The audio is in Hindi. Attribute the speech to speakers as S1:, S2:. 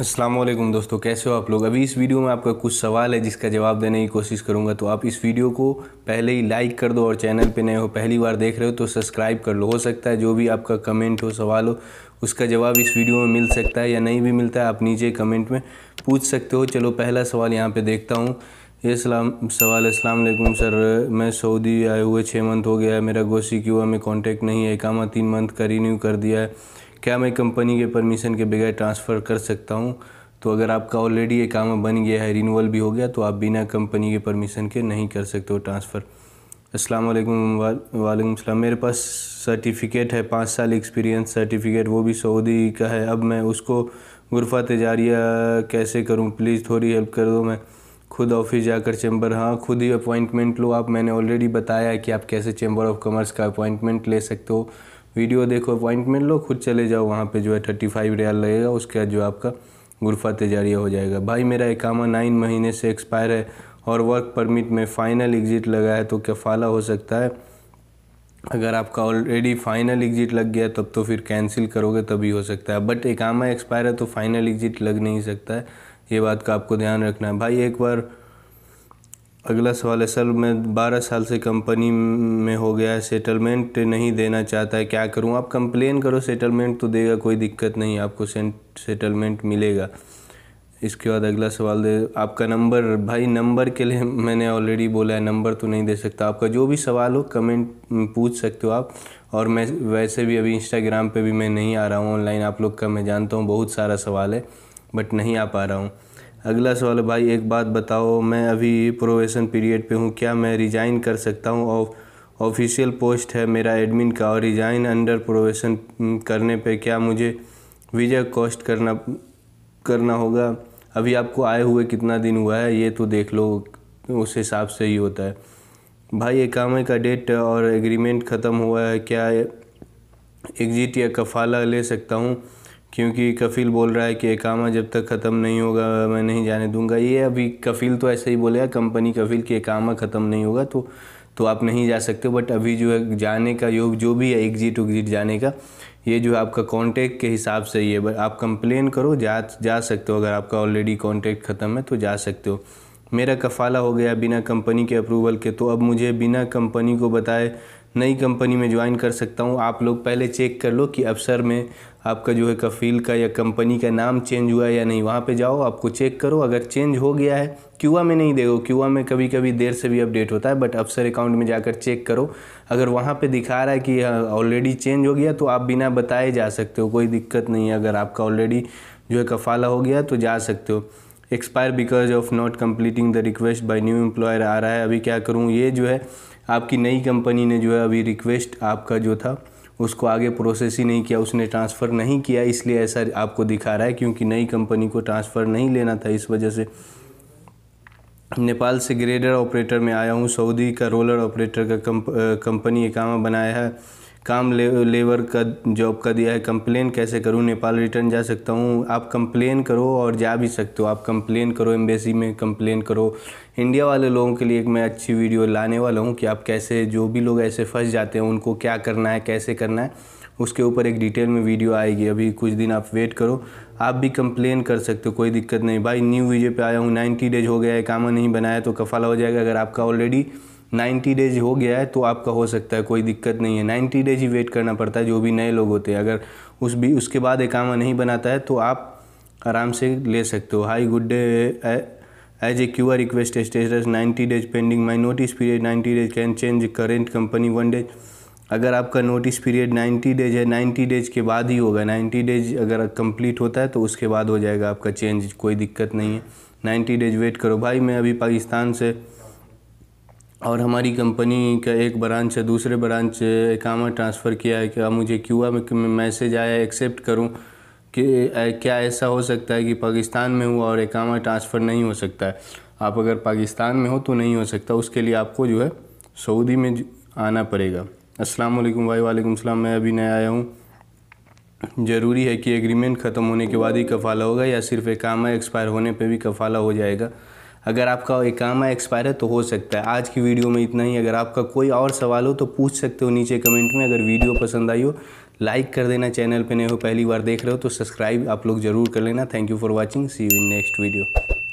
S1: असलम दोस्तों कैसे हो आप लोग अभी इस वीडियो में आपका कुछ सवाल है जिसका जवाब देने की कोशिश करूंगा तो आप इस वीडियो को पहले ही लाइक कर दो और चैनल पे नए हो पहली बार देख रहे हो तो सब्सक्राइब कर लो हो सकता है जो भी आपका कमेंट हो सवाल हो उसका जवाब इस वीडियो में मिल सकता है या नहीं भी मिलता है आप नीचे कमेंट में पूछ सकते हो चलो पहला सवाल यहाँ पर देखता हूँ ये सलाम सवाल असलम सर मैं सऊदी आए हुए छः मंथ हो गया है मेरा गोसी क्यों में कॉन्टैक्ट नहीं है इकामा तीन मंथ का रिन्यू कर दिया है क्या मैं कंपनी के परमिशन के बगैर ट्रांसफ़र कर सकता हूँ तो अगर आपका ऑलरेडी अकाउंट बन गया है रिनूअल भी हो गया तो आप बिना कंपनी के परमिशन के नहीं कर सकते हो ट्रांसफ़र अस्सलाम वालेकुम वालेकुम सलाम मेरे पास सर्टिफिकेट है पाँच साल एक्सपीरियंस सर्टिफिकेट वो भी सऊदी का है अब मैं उसको गुरफा तजारिया कैसे करूँ प्लीज़ थोड़ी हेल्प कर दो मैं खुद ऑफिस जाकर चैम्बर हाँ खुद ही अपॉइंटमेंट लो आप मैंने ऑलरेडी बताया है कि आप कैसे चैम्बर ऑफ कॉमर्स का अपॉइंटमेंट ले सकते हो वीडियो देखो अपॉइंटमेंट लो खुद चले जाओ वहाँ पे जो है थर्टी फाइव रियाल लगेगा उसके बाद जो आपका गुरफा तजारिया हो जाएगा भाई मेरा इकामा नाइन महीने से एक्सपायर है और वर्क परमिट में फ़ाइनल एग्ज़िट लगा है तो क्या फ़ाला हो सकता है अगर आपका ऑलरेडी फाइनल एग्ज़िट लग गया तब तो फिर कैंसिल करोगे तभी हो सकता है बट एक एक्सपायर है तो फाइनल एग्ज़िट लग नहीं सकता है ये बात का आपको ध्यान रखना है भाई एक बार अगला सवाल है सर मैं बारह साल से कंपनी में हो गया है सेटलमेंट नहीं देना चाहता है क्या करूं आप कंप्लेन करो सेटलमेंट तो देगा कोई दिक्कत नहीं आपको सेटलमेंट मिलेगा इसके बाद अगला सवाल दे आपका नंबर भाई नंबर के लिए मैंने ऑलरेडी बोला है नंबर तो नहीं दे सकता आपका जो भी सवाल हो कमेंट पूछ सकते हो आप और मैं वैसे भी अभी इंस्टाग्राम पे भी मैं नहीं आ रहा हूँ ऑनलाइन आप लोग का मैं जानता हूँ बहुत सारा सवाल है बट नहीं आ पा रहा हूँ अगला सवाल भाई एक बात बताओ मैं अभी प्रोवेशन पीरियड पे हूँ क्या मैं रिज़ाइन कर सकता हूँ और ऑफिशियल पोस्ट है मेरा एडमिन का और रिज़ाइन अंडर प्रोवेशन करने पे क्या मुझे वीज़ा कॉस्ट करना करना होगा अभी आपको आए हुए कितना दिन हुआ है ये तो देख लो उस हिसाब से ही होता है भाई एक कामे का डेट और एग्रीमेंट ख़त्म हुआ है क्या एग्जिट या कफाला ले सकता हूँ क्योंकि कफील बोल रहा है कि एकामा जब तक ख़त्म नहीं होगा मैं नहीं जाने दूंगा ये अभी कफील तो ऐसे ही बोलेगा कंपनी कफील कि एकामा ख़त्म नहीं होगा तो तो आप नहीं जा सकते बट अभी जो है जाने का योग जो भी है एग्जिट उग्जिट जाने का ये जो है आपका कॉन्टैक्ट के हिसाब से ही है बट आप कंप्लेन करो जा जा सकते हो अगर आपका ऑलरेडी कॉन्टैक्ट ख़त्म है तो जा सकते हो मेरा कफ़ाला हो गया बिना कंपनी के अप्रूवल के तो अब मुझे बिना कंपनी को बताए नई कंपनी में ज्वाइन कर सकता हूँ आप लोग पहले चेक कर लो कि अफसर में आपका जो है कफील का या कंपनी का नाम चेंज हुआ है या नहीं वहाँ पे जाओ आपको चेक करो अगर चेंज हो गया है क्यूआ में नहीं देखो क्यूआ में कभी कभी देर से भी अपडेट होता है बट अफसर अकाउंट में जाकर चेक करो अगर वहाँ पे दिखा रहा है कि ऑलरेडी चेंज हो गया तो आप बिना बताए जा सकते हो कोई दिक्कत नहीं है अगर आपका ऑलरेडी जो है कफाला हो गया तो जा सकते हो expire because of not completing the request by new employer आ रहा है अभी क्या करूँ ये जो है आपकी नई कंपनी ने जो है अभी रिक्वेस्ट आपका जो था उसको आगे प्रोसेस ही नहीं किया उसने ट्रांसफ़र नहीं किया इसलिए ऐसा आपको दिखा रहा है क्योंकि नई कंपनी को ट्रांसफ़र नहीं लेना था इस वजह से नेपाल से ग्रेडर ऑपरेटर में आया हूँ सऊदी का रोलर ऑपरेटर का कंप, कंपनी एकामा बनाया है काम ले, लेबर का जॉब का दिया है कंप्लेन कैसे करूँ नेपाल रिटर्न जा सकता हूँ आप कंप्लेन करो और जा भी सकते हो आप कंप्लेन करो एम्बेसी में कंप्लेन करो इंडिया वाले लोगों के लिए एक मैं अच्छी वीडियो लाने वाला हूँ कि आप कैसे जो भी लोग ऐसे फंस जाते हैं उनको क्या करना है कैसे करना है उसके ऊपर एक डिटेल में वीडियो आएगी अभी कुछ दिन आप वेट करो आप भी कंप्लेन कर सकते हो कोई दिक्कत नहीं भाई न्यू वीजे पे आया हूँ नाइन्टी डेज हो गया है कामा नहीं बनाया तो कफाला हो जाएगा अगर आपका ऑलरेडी 90 डेज हो गया है तो आपका हो सकता है कोई दिक्कत नहीं है 90 डेज ही वेट करना पड़ता है जो भी नए लोग होते हैं अगर उस भी उसके बाद एकामा नहीं बनाता है तो आप आराम से ले सकते हो hi good day as a Q R request status 90 days pending my notice period 90 days can change current company one days अगर आपका नोटिस पीरियड 90 डेज है 90 डेज के बाद ही होगा 90 डेज अगर कंप्लीट होता है तो उसके बाद हो जाएगा आपका चेंज कोई दिक्कत नहीं है 90 डेज वेट करो भाई मैं अभी पाकिस्तान से और हमारी कंपनी का एक ब्रांच है दूसरे ब्रांच इकामा ट्रांसफ़र किया है क्या मुझे आर में मैसेज आया एक्सेप्ट करूं कि क्या ऐसा हो सकता है कि पाकिस्तान में हुआ और इकामा ट्रांसफ़र नहीं हो सकता है आप अगर पाकिस्तान में हो तो नहीं हो सकता उसके लिए आपको जो है सऊदी में आना पड़ेगा अस्सलाम वालेकुम भाई वालेकुम सलाम मैं अभी नया आया हूँ ज़रूरी है कि एग्रीमेंट ख़त्म होने के बाद ही कफ़ाला होगा या सिर्फ इकामा एक्सपायर होने पर भी कफ़ाला हो जाएगा अगर आपका है एक्सपायर है तो हो सकता है आज की वीडियो में इतना ही अगर आपका कोई और सवाल हो तो पूछ सकते हो नीचे कमेंट में अगर वीडियो पसंद आई हो लाइक कर देना चैनल पे नहीं हो पहली बार देख रहे हो तो सब्सक्राइब आप लोग ज़रूर कर लेना thank you for watching see you in next video